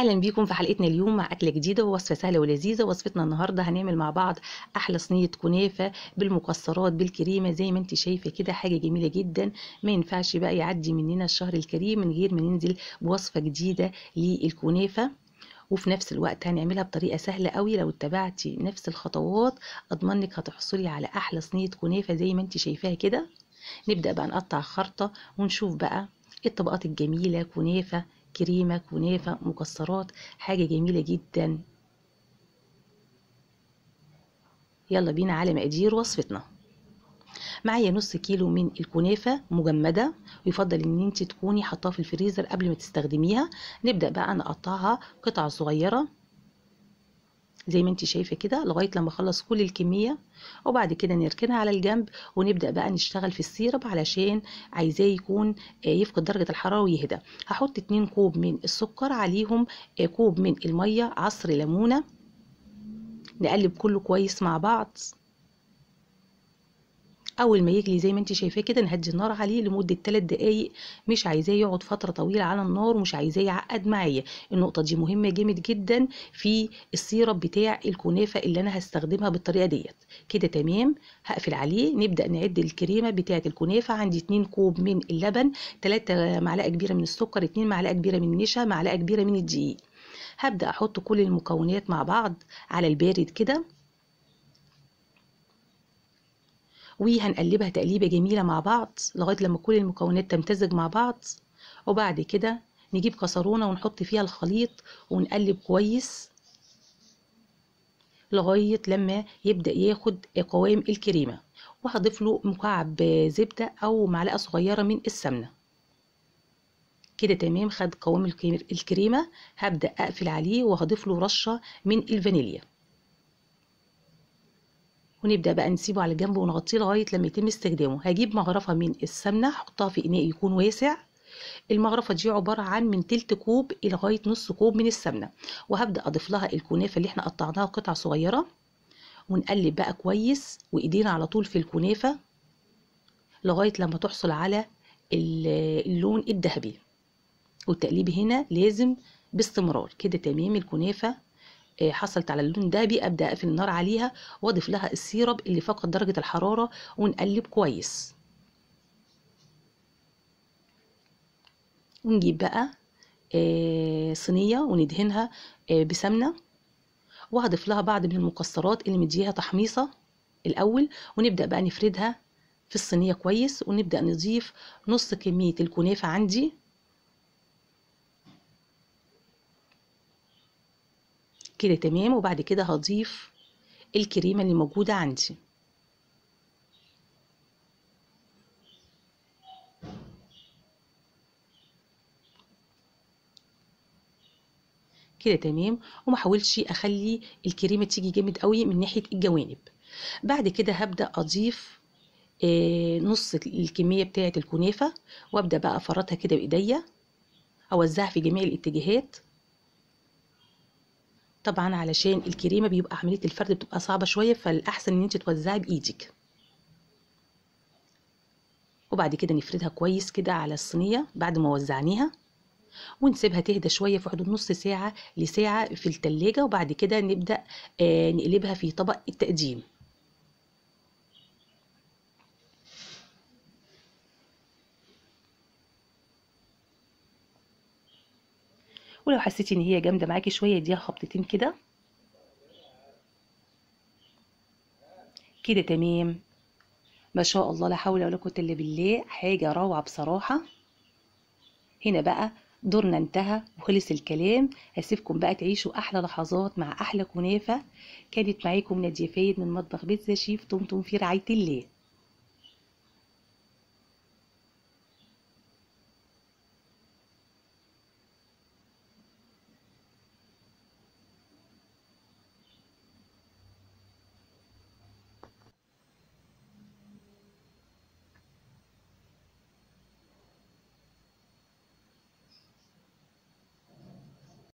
اهلا بيكم في حلقتنا اليوم مع اكله جديده ووصفه سهله ولذيذه وصفتنا النهارده هنعمل مع بعض احلى صينيه كنافه بالمكسرات بالكريمه زي ما انت شايفه كده حاجه جميله جدا ما ينفعش بقى يعدي مننا الشهر الكريم من غير ما ننزل بوصفه جديده للكنافه وفي نفس الوقت هنعملها بطريقه سهله قوي لو اتبعتي نفس الخطوات اضمنك هتحصلي على احلى صينيه كنافه زي ما انت شايفاها كده نبدا بقى نقطع خرطه ونشوف بقى الطبقات الجميله كنافه كريمه كنافه مكسرات حاجه جميله جدا يلا بينا على مقادير وصفتنا معايا نص كيلو من الكنافه مجمده ويفضل ان انت تكوني حطاها في الفريزر قبل ما تستخدميها نبدا بقى نقطعها قطع صغيره زي ما انت شايفه كده لغايه لما اخلص كل الكميه وبعد كده نركنها على الجنب ونبدا بقى نشتغل في السيرب علشان عايزاه يكون آه، يفقد درجه الحراره ويهدى هحط 2 كوب من السكر عليهم آه، كوب من الميه عصر ليمونه نقلب كله كويس مع بعض اول ما يغلي زي ما انت شايفاه كده نهدي النار عليه لمده 3 دقائق مش عايزاه يقعد فتره طويله على النار مش عايزاه يعقد معايا النقطه دي مهمه جامد جدا في السيرب بتاع الكنافه اللي انا هستخدمها بالطريقه ديت كده تمام هقفل عليه نبدا نعد الكريمه بتاعه الكنافه عندي 2 كوب من اللبن 3 معلقه كبيره من السكر 2 معلقه كبيره من النشا معلقه كبيره من الدقيق هبدا احط كل المكونات مع بعض على البارد كده وهنقلبها تقليبة جميلة مع بعض لغاية لما كل المكونات تمتزج مع بعض وبعد كده نجيب كسرونة ونحط فيها الخليط ونقلب كويس لغاية لما يبدأ ياخد قوام الكريمة وهضيف له مكعب زبدة أو معلقة صغيرة من السمنة كده تمام خد قوام الكريمة هبدأ أقفل عليه وهضيف له رشة من الفانيليا ونبدأ بقى نسيبه على جنب ونغطيه لغاية لما يتم استخدامه هجيب مغرفة من السمنة أحطها في إناء يكون واسع المغرفة دي عبارة عن من تلت كوب لغاية نص كوب من السمنة وهبدأ أضيف لها الكنافة اللي احنا قطعناها قطع صغيرة ونقلب بقى كويس وإيدينا على طول في الكنافة لغاية لما تحصل على اللون الذهبي والتقليب هنا لازم باستمرار كده تمام الكنافة آه، حصلت على اللون دهبي ابدا اقفل النار عليها واضيف لها السيرب اللي فقد درجه الحراره ونقلب كويس ونجيب بقى آه، صينيه وندهنها آه، بسمنه وهضيف لها بعض من المكسرات اللي مديها تحميصه الاول ونبدا بقى نفردها في الصينيه كويس ونبدا نضيف نص كميه الكنافه عندي كده تمام وبعد كده هضيف الكريمة اللي موجودة عندي كده تمام وما اخلي الكريمه تيجي جامد قوي من ناحيه الجوانب بعد كده هبدا اضيف آه، نص الكميه بتاعه الكنافه وابدا بقى افرطها كده بايديا اوزعها في جميع الاتجاهات طبعا علشان الكريمه بيبقى عمليه الفرد بتبقى صعبه شويه فالاحسن ان انت توزعي بايدك وبعد كده نفردها كويس كده على الصينيه بعد ما وزعنيها ونسيبها تهدى شويه في حدود نص ساعه لساعه في التلاجة وبعد كده نبدا آه، نقلبها في طبق التقديم ولو حسيتي ان هي جامده معاكي شويه اديها خبطتين كده كده تمام ما شاء الله لا حول ولا قوه الا بالله حاجه روعه بصراحه هنا بقى دورنا انتهى وخلص الكلام هسيبكم بقى تعيشوا احلى لحظات مع احلى كنافه كانت معاكم ناديه فايد من مطبخ بيتزا شيف طمطم في رعايه الله